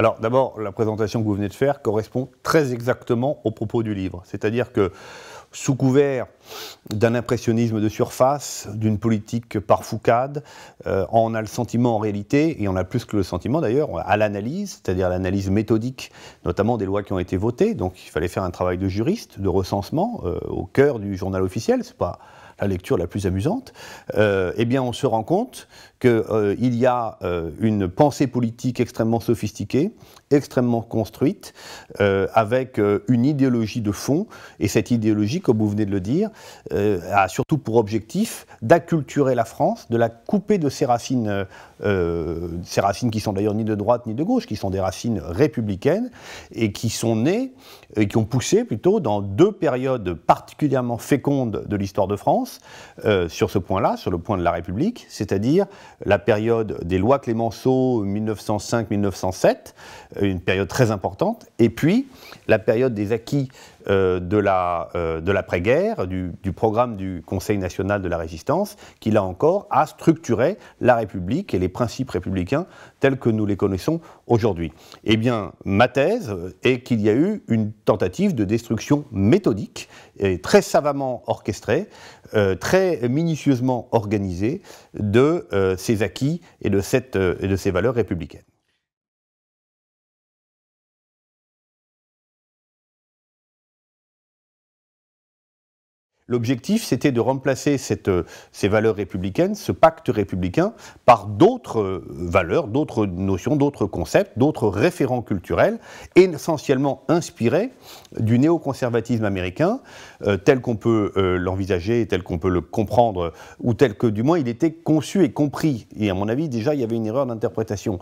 Alors d'abord, la présentation que vous venez de faire correspond très exactement aux propos du livre. C'est-à-dire que sous couvert d'un impressionnisme de surface, d'une politique par euh, on a le sentiment en réalité, et on a plus que le sentiment d'ailleurs, à l'analyse, c'est-à-dire l'analyse méthodique, notamment des lois qui ont été votées, donc il fallait faire un travail de juriste, de recensement, euh, au cœur du journal officiel, c'est pas la lecture la plus amusante, euh, eh bien on se rend compte qu'il euh, y a euh, une pensée politique extrêmement sophistiquée, extrêmement construite, avec une idéologie de fond, et cette idéologie, comme vous venez de le dire, a surtout pour objectif d'acculturer la France, de la couper de ses racines, ses racines qui sont d'ailleurs ni de droite ni de gauche, qui sont des racines républicaines, et qui sont nées, et qui ont poussé plutôt dans deux périodes particulièrement fécondes de l'histoire de France, euh, sur ce point-là, sur le point de la République, c'est-à-dire la période des lois Clémenceau 1905-1907, euh, une période très importante, et puis la période des acquis euh, euh, de l'après-guerre, du, programme du Conseil national de la résistance, qui là encore a structuré la République et les principes républicains tels que nous les connaissons aujourd'hui. Eh bien, ma thèse est qu'il y a eu une tentative de destruction méthodique et très savamment orchestrée, euh, très minutieusement organisée de ces acquis et de, cette, et de ces valeurs républicaines. L'objectif, c'était de remplacer euh, ces valeurs républicaines, ce pacte républicain, par d'autres euh, valeurs, d'autres notions, d'autres concepts, d'autres référents culturels, essentiellement inspirés du néoconservatisme américain, euh, tel qu'on peut l'envisager, tel qu'on peut le comprendre, ou tel que du moins il était conçu et compris. Et à mon avis, déjà, il y avait une erreur d'interprétation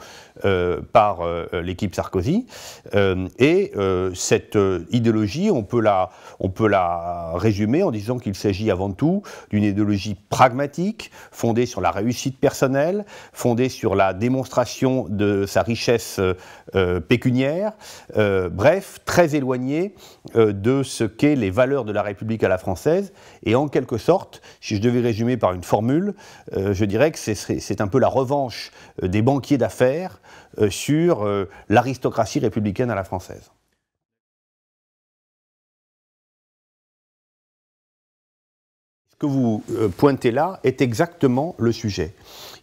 par l'équipe Sarkozy. et cette idéologie, on peut, la, on peut la résumer en disant qu'il s'agit avant tout d'une idéologie pragmatique, fondée sur la réussite personnelle, fondée sur la démonstration de sa richesse euh, pécuniaire, euh, bref, très éloignée euh, de ce qu'est les valeurs de la République à la française. Et en quelque sorte, si je devais résumer par une formule, je dirais que c'est un peu la revanche des banquiers d'affaires sur l'aristocratie républicaine à la française. que vous euh, pointez là est exactement le sujet.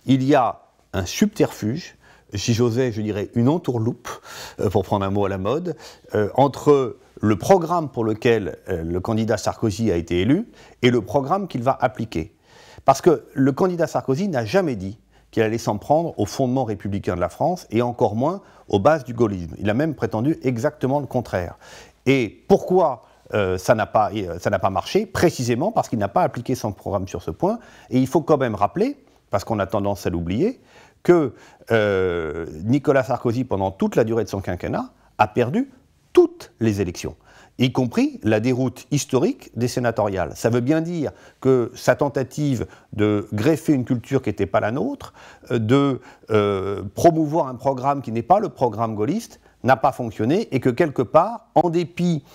Il y a un subterfuge, si j'osais, je dirais une entourloupe, euh, pour prendre un mot à la mode, euh, entre le programme pour lequel le candidat Sarkozy a été élu et le programme qu'il va appliquer. Parce que le candidat Sarkozy n'a jamais dit qu'il allait s'en prendre au fondement républicain de la France et encore moins aux bases du gaullisme. Il a même prétendu exactement le contraire. Et pourquoi euh, ça n'a pas, euh, pas, marché, précisément parce qu'il n'a pas appliqué son programme sur ce point. Et il faut quand même rappeler, parce qu'on a tendance à l'oublier, que euh, Nicolas Sarkozy, pendant toute la durée de son quinquennat, a perdu toutes les élections y compris la déroute historique des sénatoriales. Ça veut bien dire que sa tentative de greffer une culture qui n'était pas la nôtre, de promouvoir un programme qui n'est pas le programme gaulliste, n'a pas fonctionné et que quelque part, en dépit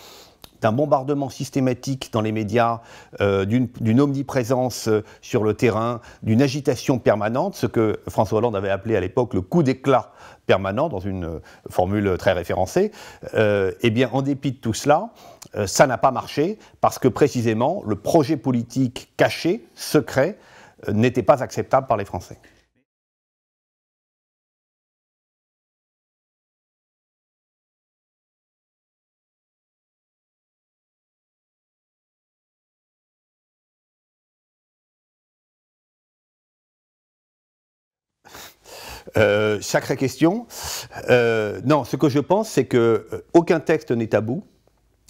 d'un bombardement systématique dans les médias, euh, d'une omniprésence euh, sur le terrain, d'une agitation permanente, ce que François Hollande avait appelé à l'époque le coup d'éclat permanent, dans une euh, formule très référencée, eh bien, en dépit de tout cela, ça n'a pas marché parce que précisément le projet politique caché, secret, n'était pas acceptable par les Français. Euh, sacrée question. Euh, non, ce que je pense, c'est que euh, aucun texte n'est tabou,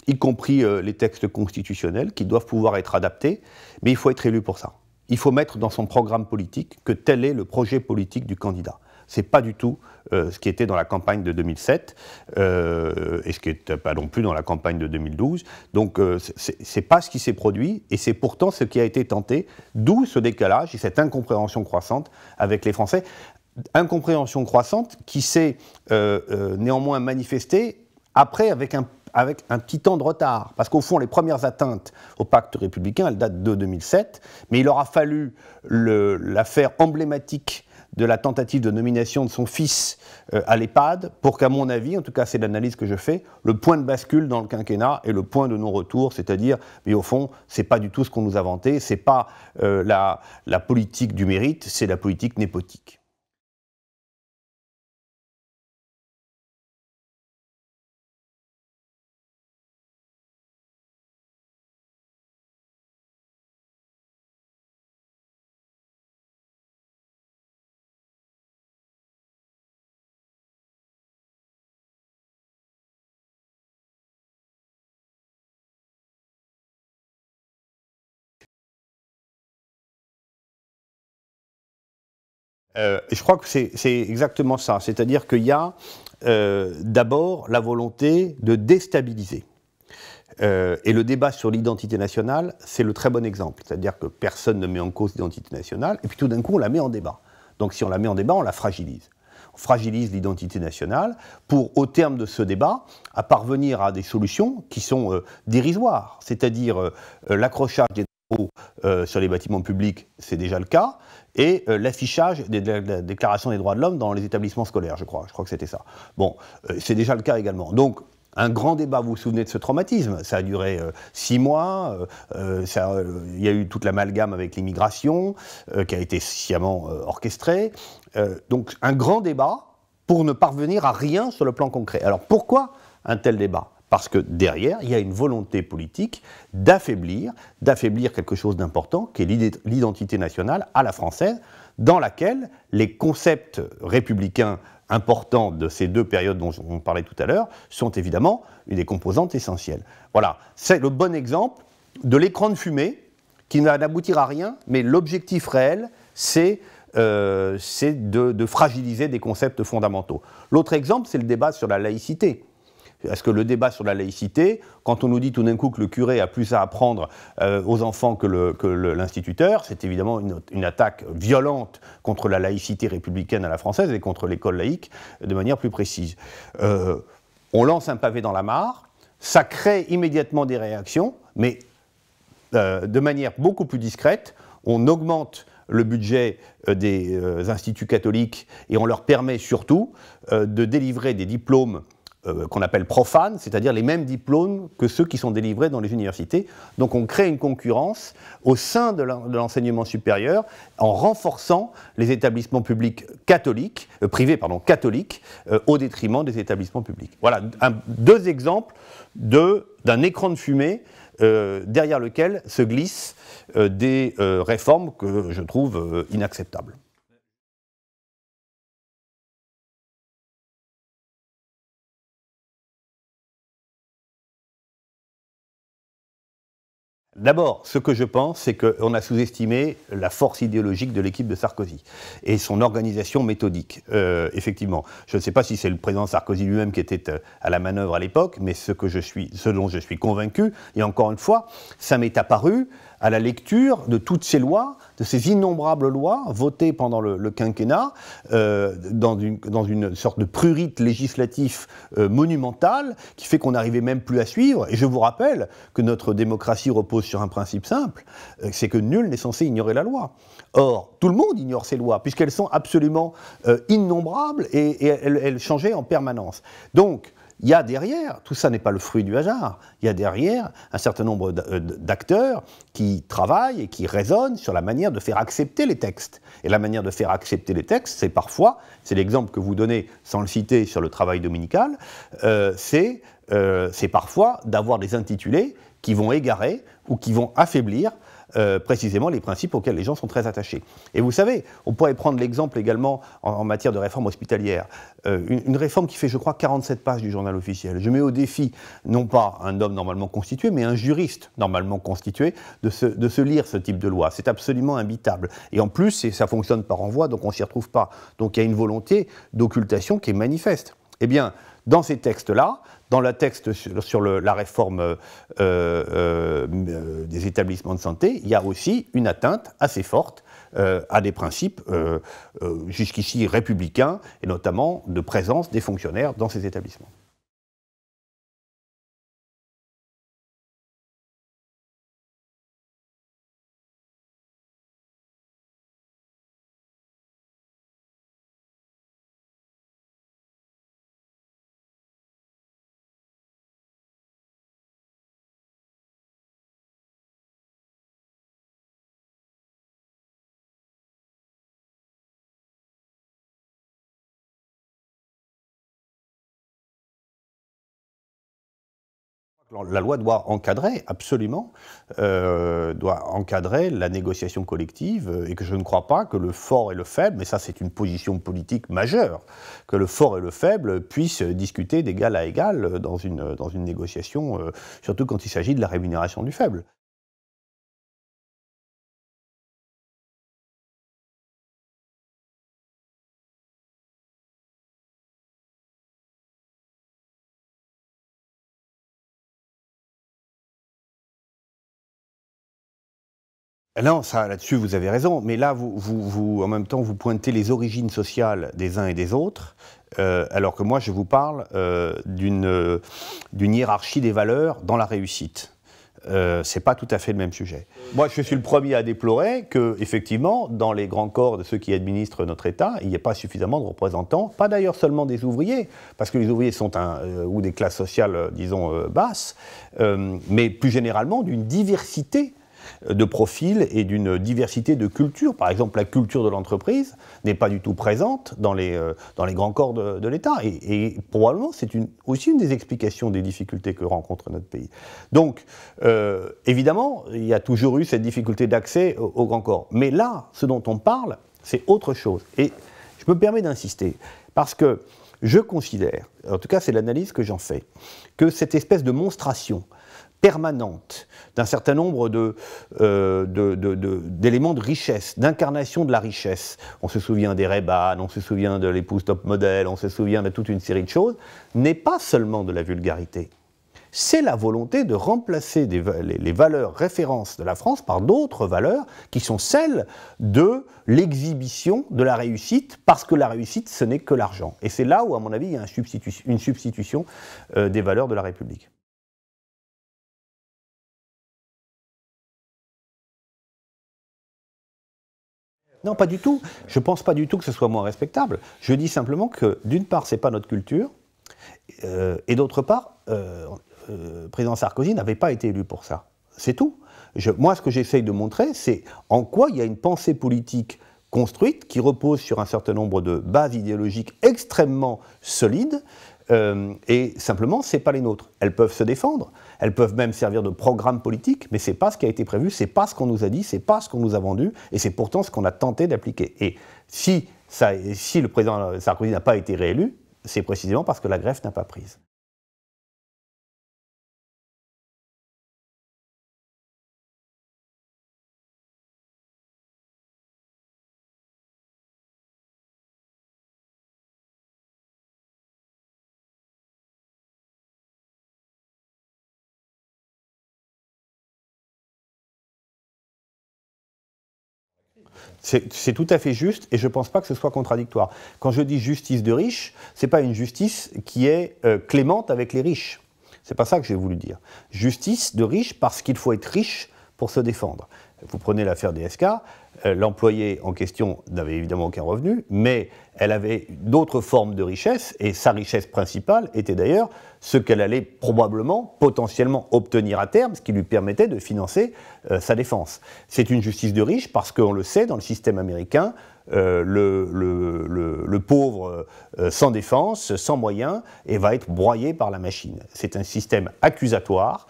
y compris les textes constitutionnels qui doivent pouvoir être adaptés, mais il faut être élu pour ça. Il faut mettre dans son programme politique que tel est le projet politique du candidat. C'est pas du tout ce qui était dans la campagne de 2007 et ce qui n'était pas non plus dans la campagne de 2012. Donc ce c'est pas ce qui s'est produit et c'est pourtant ce qui a été tenté, d'où ce décalage et cette incompréhension croissante avec les Français, incompréhension croissante qui s'est euh, euh, néanmoins manifestée après avec un avec un petit temps de retard. Parce qu'au fond, les premières atteintes au pacte républicain, elles datent de 2007, mais il aura fallu l'affaire emblématique de la tentative de nomination de son fils euh, à l'EHPAD pour qu'à mon avis, en tout cas c'est l'analyse que je fais, le point de bascule dans le quinquennat est le point de non-retour, c'est-à-dire, mais au fond, c'est pas du tout ce qu'on nous a vanté, c'est pas la politique du mérite, c'est la politique népotique. Euh, je crois que c'est exactement ça. C'est-à-dire qu'il y a euh, d'abord la volonté de déstabiliser. Euh, et le débat sur l'identité nationale, c'est le très bon exemple. C'est-à-dire que personne ne met en cause l'identité nationale, et puis tout d'un coup, on la met en débat. Donc si on la met en débat, on la fragilise. On fragilise l'identité nationale pour, au terme de ce débat, parvenir à des solutions qui sont dérisoires, c'est-à-dire l'accrochage des euh, sur les bâtiments publics, c'est déjà le cas, et euh, l'affichage de la des droits de l'homme dans les établissements scolaires, je crois. Je crois que c'était ça. Bon, euh, c'est déjà le cas également. Donc, un grand débat, vous vous souvenez de ce traumatisme Ça a duré six mois, il y a eu toute l'amalgame avec l'immigration qui a été sciemment orchestrée. donc un grand débat pour ne parvenir à rien sur le plan concret. Alors pourquoi un tel débat parce que derrière, il y a une volonté politique d'affaiblir, d'affaiblir quelque chose d'important, qui est l'identité nationale à la française, dans laquelle les concepts républicains importants de ces deux périodes dont on parlait tout à l'heure sont évidemment une des composantes essentielles. Voilà, c'est le bon exemple de l'écran de fumée qui n'aboutira à rien, mais l'objectif réel, c'est euh, de fragiliser des concepts fondamentaux. L'autre exemple, c'est le débat sur la laïcité. Parce que le débat sur la laïcité, quand on nous dit tout d'un coup que le curé a plus à apprendre euh, aux enfants que, l'instituteur, c'est évidemment une, attaque violente contre la laïcité républicaine à la française et contre l'école laïque de manière plus précise. Euh, on lance un pavé dans la mare, ça crée immédiatement des réactions, mais euh, de manière beaucoup plus discrète, on augmente le budget des instituts catholiques et on leur permet surtout de délivrer des diplômes euh, qu'on appelle profanes, c'est-à-dire les mêmes diplômes que ceux qui sont délivrés dans les universités. Donc on crée une concurrence au sein de l'enseignement supérieur en renforçant les établissements publics catholiques, euh, privés pardon, catholiques, euh, au détriment des établissements publics. Voilà deux exemples d'un écran de fumée derrière lequel se glissent des réformes que je trouve inacceptables. D'abord, ce que je pense, c'est qu'on a sous-estimé la force idéologique de l'équipe de Sarkozy et son organisation méthodique. Euh, effectivement, je ne sais pas si c'est le président Sarkozy lui-même qui était euh, à la manœuvre à l'époque, mais ce, que je suis, ce dont je suis convaincu, et encore une fois, ça m'est apparu à la lecture de toutes ces lois, de ces innombrables lois votées pendant le, quinquennat, euh, dans, une, sorte de prurite législatif euh, monumental, qui fait qu'on n'arrivait même plus à suivre. Et je vous rappelle que notre démocratie repose sur un principe simple, euh, c'est que nul n'est censé ignorer la loi. Or, tout le monde ignore ces lois, puisqu'elles sont absolument innombrables et, elles, elles, changeaient en permanence. Donc, il y a derrière, tout ça n'est pas le fruit du hasard, il y a derrière un certain nombre euh, d'acteurs qui travaillent et qui raisonnent sur la manière de faire accepter les textes. Et la manière de faire accepter les textes, c'est parfois, c'est l'exemple que vous donnez sans le citer sur le travail dominical, euh, euh, c'est parfois d'avoir des intitulés qui vont égarer ou qui vont affaiblir euh, précisément les principes auxquels les gens sont très attachés. Et vous savez, on pourrait prendre l'exemple également en, matière de réforme hospitalière. Euh, une, réforme qui fait, je crois, 47 pages du journal officiel. Je mets au défi, non pas un homme normalement constitué, mais un juriste normalement constitué, de se, de se lire ce type de loi. C'est absolument imbitable. Et en plus, ça fonctionne par envoi, donc on ne s'y retrouve pas. Donc il y a une volonté d'occultation qui est manifeste. Eh bien, dans ces textes-là, dans le texte sur, la réforme euh, euh, euh, des établissements de santé, il y a aussi une atteinte assez forte à des principes jusqu'ici républicains, et notamment de présence des fonctionnaires dans ces établissements. La loi doit encadrer, absolument, euh, doit encadrer la négociation collective, euh, et que je ne crois pas que le fort et le faible, mais ça c'est une position politique majeure, que le fort et le faible puissent discuter d'égal à égal dans une, dans une négociation, euh, surtout quand il s'agit de la rémunération du faible. Non, ça, là-dessus, vous avez raison. Mais là, vous, en même temps, vous pointez les origines sociales des uns et des autres, euh, alors que moi, je vous parle euh, euh, d'une hiérarchie des valeurs dans la réussite. Ce c'est pas tout à fait le même sujet. Moi, je suis le premier à déplorer que, effectivement, dans les grands corps de ceux qui administrent notre État, il n'y a pas suffisamment de représentants, pas d'ailleurs seulement des ouvriers, parce que les ouvriers sont un, ou des classes sociales, disons, basses, mais plus généralement d'une diversité de profils et d'une diversité de cultures. Par exemple, la culture de l'entreprise n'est pas du tout présente dans les, euh, grands corps de, l'État. Et, probablement, c'est aussi une des explications des difficultés que rencontre notre pays. Donc, euh, évidemment, il y a toujours eu cette difficulté d'accès aux, aux grands corps. Mais là, ce dont on parle, c'est autre chose. Et je me permets d'insister, parce que je considère, en tout cas c'est l'analyse que j'en fais, que cette espèce de monstration permanente d'un certain nombre d'éléments de, euh, de, richesse, d'incarnation de la richesse. On se souvient des Reban, on se souvient de l'épouse top modèle, on se souvient de toute une série de choses, n'est pas seulement de la vulgarité. C'est la volonté de remplacer les, valeurs références de la France par d'autres valeurs qui sont celles de l'exhibition de la réussite, parce que la réussite, ce n'est que l'argent. Et c'est là où, à mon avis, il y a une substitution euh, des valeurs de la République. Non, pas du tout. Je ne pense pas du tout que ce soit moins respectable. Je dis simplement que, d'une part, ce n'est pas notre culture, euh, et d'autre part, le euh, euh, président Sarkozy n'avait pas été élu pour ça. C'est tout. moi, ce que j'essaye de montrer, c'est en quoi il y a une pensée politique construite qui repose sur un certain nombre de bases idéologiques extrêmement solides euh, et simplement, ce n'est pas les nôtres. Elles peuvent se défendre, elles peuvent même servir de programme politique, mais ce n'est pas ce qui a été prévu, ce n'est pas ce qu'on nous a dit, ce n'est pas ce qu'on nous a vendu, et c'est pourtant ce qu'on a tenté d'appliquer. Et si, si le président Sarkozy n'a pas été réélu, c'est précisément parce que la greffe n'a pas prise. C'est tout à fait juste et je ne pense pas que ce soit contradictoire. Quand je dis justice de riches, ce n'est pas une justice qui est euh, clémente avec les riches. C'est pas ça que j'ai voulu dire. Justice de riches parce qu'il faut être riche pour se défendre. Vous prenez l'affaire SK, euh, l'employé en question n'avait évidemment aucun revenu, mais elle avait d'autres formes de richesse, et sa richesse principale était d'ailleurs ce qu'elle allait probablement, potentiellement obtenir à terme, ce qui lui permettait de financer euh, sa défense. C'est une justice de riche parce qu'on le sait, dans le système américain, euh, le, pauvre sans défense, sans moyens, et va être broyé par la machine. C'est un système accusatoire,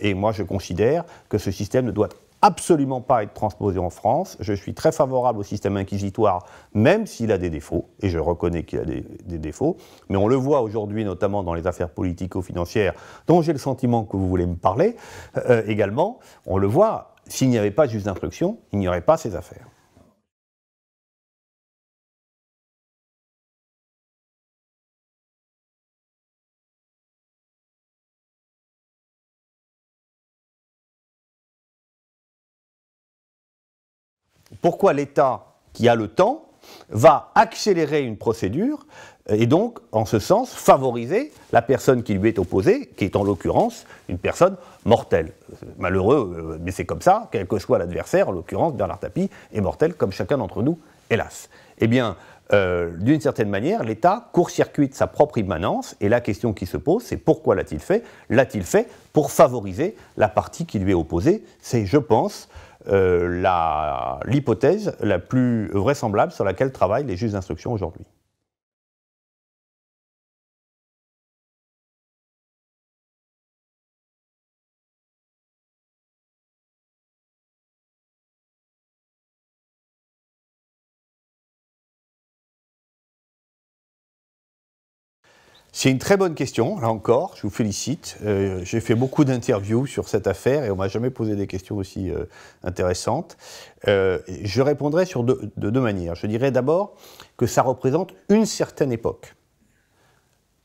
et moi je considère que ce système ne doit absolument pas être transposé en France. Je suis très favorable au système inquisitoire, même s'il a des défauts, et je reconnais qu'il a des, défauts, mais on le voit aujourd'hui notamment dans les affaires politico-financières, dont j'ai le sentiment que vous voulez me parler euh, euh, également, on le voit, s'il n'y avait pas juste d'instruction, il n'y aurait pas ces affaires. pourquoi l'État, qui a le temps, va accélérer une procédure euh, et donc, en ce sens, favoriser la personne qui lui est opposée, qui est en l'occurrence une personne mortelle. Euh, malheureux, euh, mais c'est comme ça, quel que soit l'adversaire, en l'occurrence Bernard Tapie est mortel comme chacun d'entre nous, hélas. Eh bien, d'une certaine manière, l'État court-circuite sa propre immanence, et la question qui se pose, c'est pourquoi l'a-t-il fait L'a-t-il fait pour favoriser la partie qui lui est opposée C'est, je pense, euh, l'hypothèse la, la plus vraisemblable sur laquelle travaillent les juges d'instruction aujourd'hui. C'est une très bonne question, là encore, je vous félicite. Euh, j'ai fait beaucoup d'interviews sur cette affaire et on m'a jamais posé des questions aussi euh, intéressantes. Euh, je répondrai sur de deux manières. Je dirais d'abord que ça représente une certaine époque.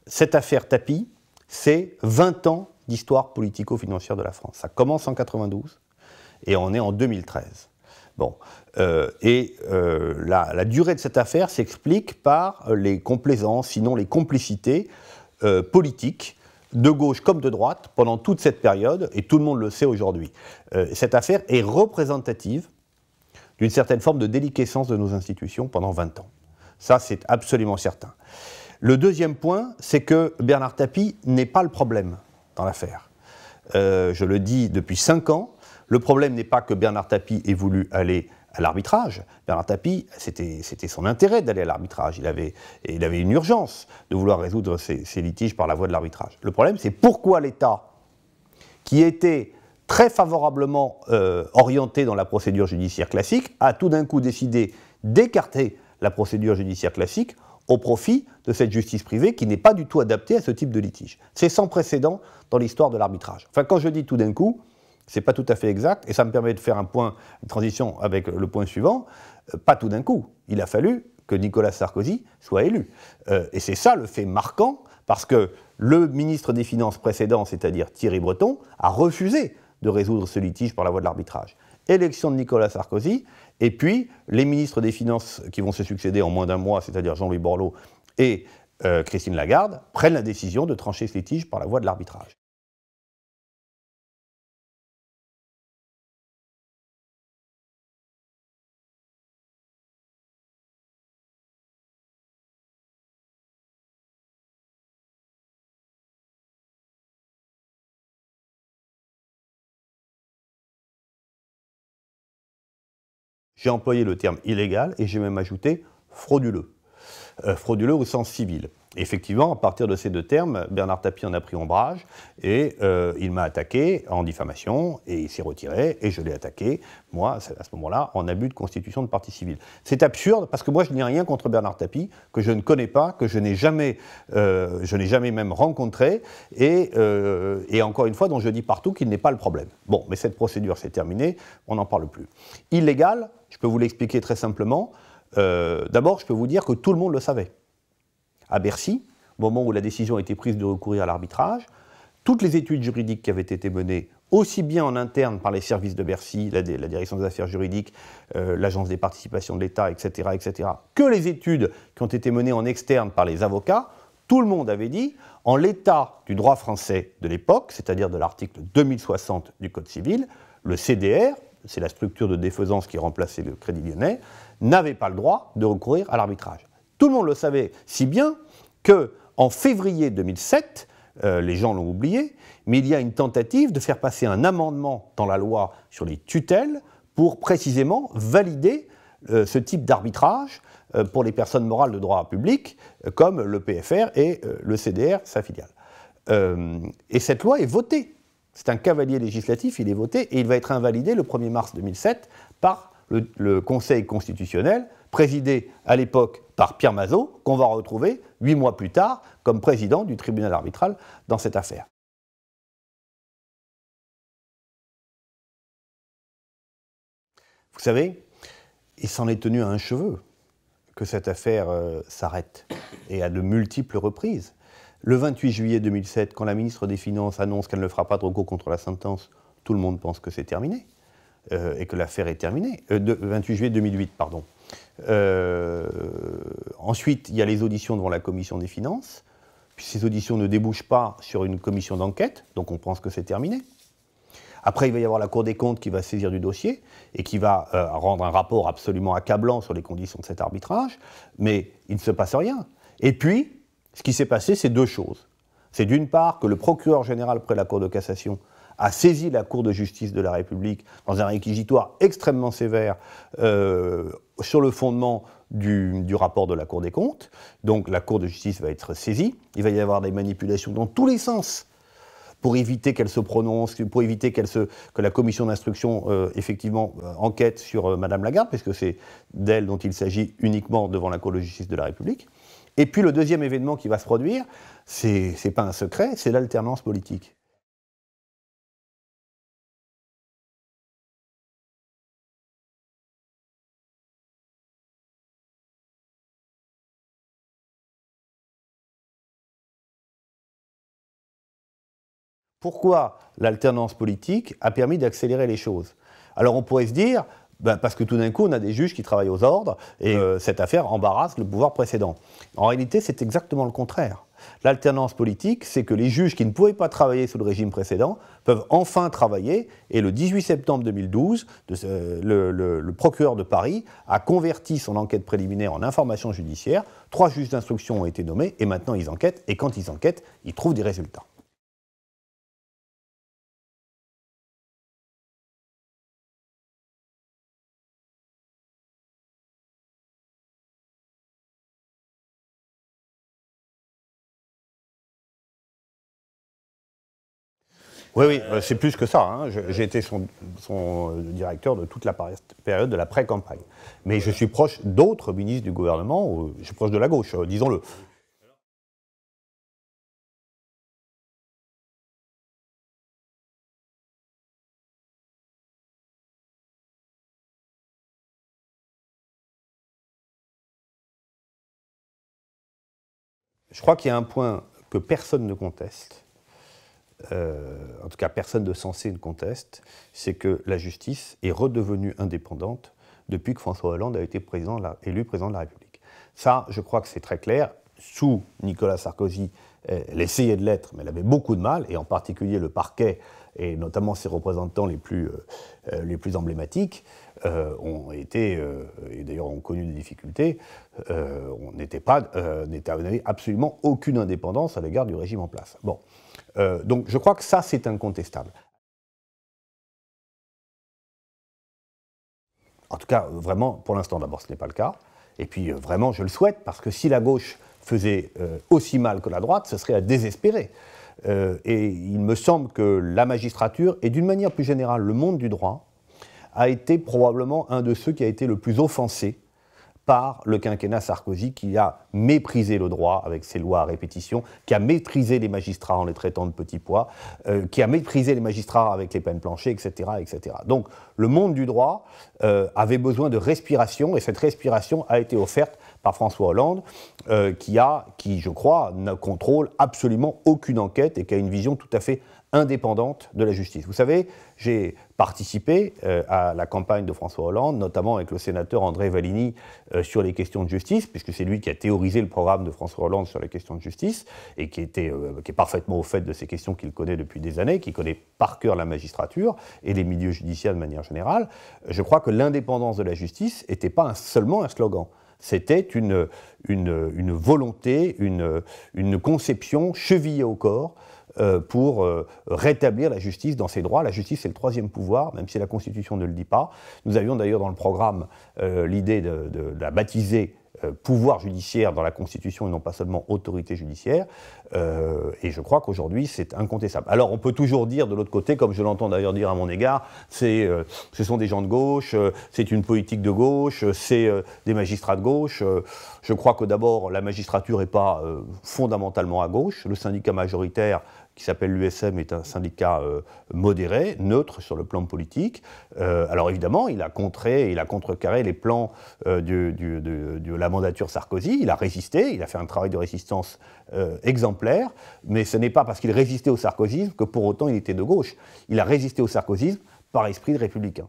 Cette affaire tapis, c'est 20 ans d'histoire politico-financière de la France. Ça commence en 92 et on est en 2013. Bon. Euh, et euh, la, durée de cette affaire s'explique par les complaisances, sinon les complicités euh, politiques, de gauche comme de droite, pendant toute cette période, et tout le monde le sait aujourd'hui. cette affaire est représentative d'une certaine forme de déliquescence de nos institutions pendant 20 ans. Ça, c'est absolument certain. Le deuxième point, c'est que Bernard Tapie n'est pas le problème dans l'affaire. je le dis depuis 5 ans, le problème n'est pas que Bernard Tapie ait voulu aller à l'arbitrage. Bernard Tapie, c'était son intérêt d'aller à l'arbitrage. Il avait, il avait une urgence de vouloir résoudre ces litiges par la voie de l'arbitrage. Le problème, c'est pourquoi l'État, qui était très favorablement euh, orienté dans la procédure judiciaire classique, a tout d'un coup décidé d'écarter la procédure judiciaire classique au profit de cette justice privée qui n'est pas du tout adaptée à ce type de litige. C'est sans précédent dans l'histoire de l'arbitrage. Enfin, quand je dis tout d'un coup, c'est pas tout à fait exact, et ça me permet de faire un point de transition avec le point suivant. Euh, pas tout d'un coup. Il a fallu que Nicolas Sarkozy soit élu. Euh, et c'est ça le fait marquant, parce que le ministre des Finances précédent, c'est-à-dire Thierry Breton, a refusé de résoudre ce litige par la voie de l'arbitrage. Élection de Nicolas Sarkozy, et puis les ministres des Finances qui vont se succéder en moins d'un mois, c'est-à-dire Jean-Louis Borloo et euh, Christine Lagarde, prennent la décision de trancher ce litige par la voie de l'arbitrage. J'ai employé le terme illégal et j'ai même ajouté frauduleux. Euh, frauduleux au sens civil. Effectivement, à partir de ces deux termes, Bernard Tapie en a pris ombrage et euh, il m'a attaqué en diffamation et il s'est retiré et je l'ai attaqué, moi, à ce moment-là, en abus de constitution de parti civile. C'est absurde parce que moi, je n'ai rien contre Bernard Tapie, que je ne connais pas, que je n'ai jamais, euh, jamais même rencontré et, encore une fois, dont je dis partout qu'il n'est pas le problème. Bon, mais cette procédure, s'est terminée, on n'en parle plus. Illégal, je peux vous l'expliquer très simplement. Euh, d'abord, je peux vous dire que tout le monde le savait. À Bercy, au moment où la décision a été prise de recourir à l'arbitrage, toutes les études juridiques qui avaient été menées, aussi bien en interne par les services de Bercy, la, direction des affaires juridiques, euh, l'agence des participations de l'État, etc., etc., que les études qui ont été menées en externe par les avocats, tout le monde avait dit, en l'état du droit français de l'époque, c'est-à-dire de l'article 2060 du Code civil, le CDR, c'est la structure de défaisance qui remplaçait le Crédit lyonnais, n'avait pas le droit de recourir à l'arbitrage. Tout le monde le savait si bien que en février 2007, euh, les gens l'ont oublié, mais il y a une tentative de faire passer un amendement dans la loi sur les tutelles pour précisément valider euh, ce type d'arbitrage euh, pour les personnes morales de droit public, comme le PFR et le CDR, sa filiale. et cette loi est votée. C'est un cavalier législatif, il est voté et il va être invalidé le 1er mars 2007 par le, Conseil constitutionnel, présidé à l'époque par Pierre Mazot, qu'on va retrouver huit mois plus tard comme président du tribunal arbitral dans cette affaire. Vous savez, il s'en est tenu à un cheveu que cette affaire euh, s'arrête, et à de multiples reprises. Le 28 juillet 2007, quand la ministre des Finances annonce qu'elle ne fera pas de recours contre la sentence, tout le monde pense que c'est terminé. Euh, et que l'affaire est terminée. Euh, de, 28 juillet 2008, pardon. Euh, ensuite, il y a les auditions devant la commission des finances. Puis ces auditions ne débouchent pas sur une commission d'enquête, donc on pense que c'est terminé. Après, il va y avoir la Cour des comptes qui va saisir du dossier et qui va rendre un rapport absolument accablant sur les conditions de cet arbitrage, mais il ne se passe rien. Et puis, ce qui s'est passé, c'est deux choses. C'est d'une part que le procureur général près la Cour de cassation a saisi la Cour de justice de la République dans un réquisitoire extrêmement sévère euh, sur le fondement du, rapport de la Cour des comptes. Donc la Cour de justice va être saisie. Il va y avoir des manipulations dans tous les sens pour éviter qu'elle se prononce, pour éviter qu'elle que la commission d'instruction euh, effectivement euh, enquête sur Mme Madame Lagarde, puisque c'est d'elle dont il s'agit uniquement devant la Cour de justice de la République. Et puis le deuxième événement qui va se produire, c'est pas un secret, c'est l'alternance politique. pourquoi l'alternance politique a permis d'accélérer les choses. Alors on pourrait se dire, ben, parce que tout d'un coup, on a des juges qui travaillent aux ordres et euh, cette affaire embarrasse le pouvoir précédent. En réalité, c'est exactement le contraire. L'alternance politique, c'est que les juges qui ne pouvaient pas travailler sous le régime précédent peuvent enfin travailler. Et le 18 septembre 2012, euh, le, procureur de Paris a converti son enquête préliminaire en information judiciaire. Trois juges d'instruction ont été nommés et maintenant ils enquêtent. Et quand ils enquêtent, ils trouvent des résultats. Oui, oui, euh, c'est plus que ça. Hein. J'ai été son, son, euh, directeur de toute la période de la pré-campagne. Mais je suis proche d'autres ministres du gouvernement, je suis proche de la gauche, euh, disons-le. Je crois qu'il y a un point que personne ne conteste, euh, en tout cas personne de censé ne conteste, c'est que la justice est redevenue indépendante depuis que François Hollande a été élu président de la République. Ça, je crois que c'est très clair. Sous Nicolas Sarkozy, elle essayait de l'être, mais elle avait beaucoup de mal, et en particulier le parquet, et notamment ses représentants les plus, euh, euh, les plus emblématiques, ont été, et d'ailleurs ont connu des difficultés, on n'était pas, n'était absolument aucune indépendance à l'égard du régime en place. Bon. Euh, donc je crois que ça, c'est incontestable. En tout cas, euh, vraiment, pour l'instant, d'abord, ce n'est pas le cas. Et puis, euh, vraiment, je le souhaite, parce que si la gauche faisait aussi mal que la droite, ce serait à désespérer. et il me semble que la magistrature, et d'une manière plus générale, le monde du droit, a été probablement un de ceux qui a été le plus offensé par le quinquennat Sarkozy qui a méprisé le droit avec ses lois à répétition, qui a méprisé les magistrats en les traitant de petits pois, euh, qui a méprisé les magistrats avec les peines planchées, etc. etc. Donc le monde du droit euh, avait besoin de respiration et cette respiration a été offerte par François Hollande, euh, qui a, qui je crois, ne contrôle absolument aucune enquête et qui a une vision tout à fait indépendante de la justice. Vous savez, j'ai participé euh, à la campagne de François Hollande, notamment avec le sénateur André Valigny euh, sur les questions de justice, puisque c'est lui qui a théorisé le programme de François Hollande sur les questions de justice, et qui, était, euh, qui est parfaitement au fait de ces questions qu'il connaît depuis des années, qui connaît par cœur la magistrature et les milieux judiciaires de manière générale. Je crois que l'indépendance de la justice n'était pas seulement un slogan. C'était une, volonté, une, une conception chevillée au corps euh, pour euh, rétablir la justice dans ses droits. La justice, c'est le troisième pouvoir, même si la Constitution ne le dit pas. Nous avions d'ailleurs dans le programme euh, l'idée de, la baptiser pouvoir judiciaire dans la Constitution et non pas seulement autorité judiciaire. et je crois qu'aujourd'hui, c'est incontestable. Alors, on peut toujours dire de l'autre côté, comme je l'entends d'ailleurs dire à mon égard, c'est, ce sont des gens de gauche, c'est une politique de gauche, c'est des magistrats de gauche. je crois que d'abord, la magistrature n'est pas fondamentalement à gauche. Le syndicat majoritaire qui s'appelle l'USM, est un syndicat euh, modéré, neutre sur le plan politique. Euh, alors évidemment, il a contré, il a contrecarré les plans euh, de, la mandature Sarkozy, il a résisté, il a fait un travail de résistance exemplaire, mais ce n'est pas parce qu'il résistait au sarkozisme que pour autant il était de gauche. Il a résisté au sarkozisme par esprit de républicain.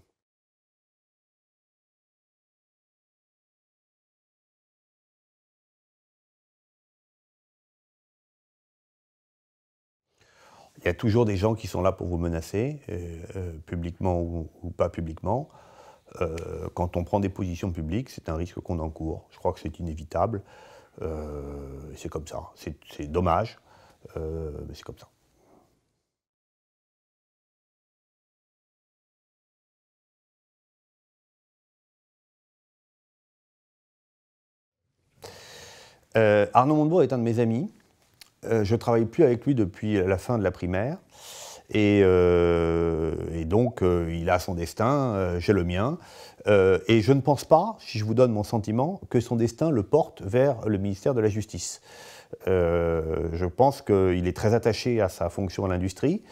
il y a toujours des gens qui sont là pour vous menacer, euh, euh, publiquement ou, pas publiquement. Euh, quand on prend des positions publiques, c'est un risque qu'on encourt. Je crois que c'est inévitable. c'est comme ça. C'est dommage, mais c'est comme ça. Arnaud Montebourg est un de mes amis. Euh, je ne travaille plus avec lui depuis la fin de la primaire. Et, euh, donc, euh, il a son destin, j'ai le mien. et je ne pense pas, si je vous donne mon sentiment, que son destin le porte vers le ministère de la Justice. je pense qu'il est très attaché à sa fonction à l'industrie,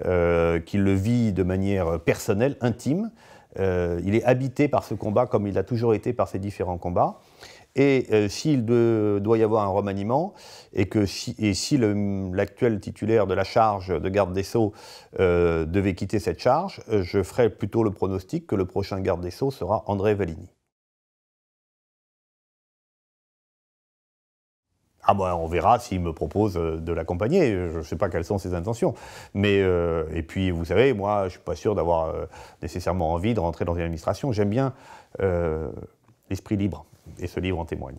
qu'il le vit de manière personnelle, intime. il est habité par ce combat comme il a toujours été par ses différents combats. Et euh, s'il doit y avoir un remaniement, et que si, l'actuel titulaire de la charge de garde des Sceaux euh, devait quitter cette charge, euh, je ferai plutôt le pronostic que le prochain garde des Sceaux sera André Valigny. Ah ben, on verra s'il me propose de l'accompagner. Je ne sais pas quelles sont ses intentions. Mais et puis vous savez, moi, je ne suis pas sûr d'avoir nécessairement envie de rentrer dans une administration. J'aime bien l'esprit libre et ce livre en témoigne.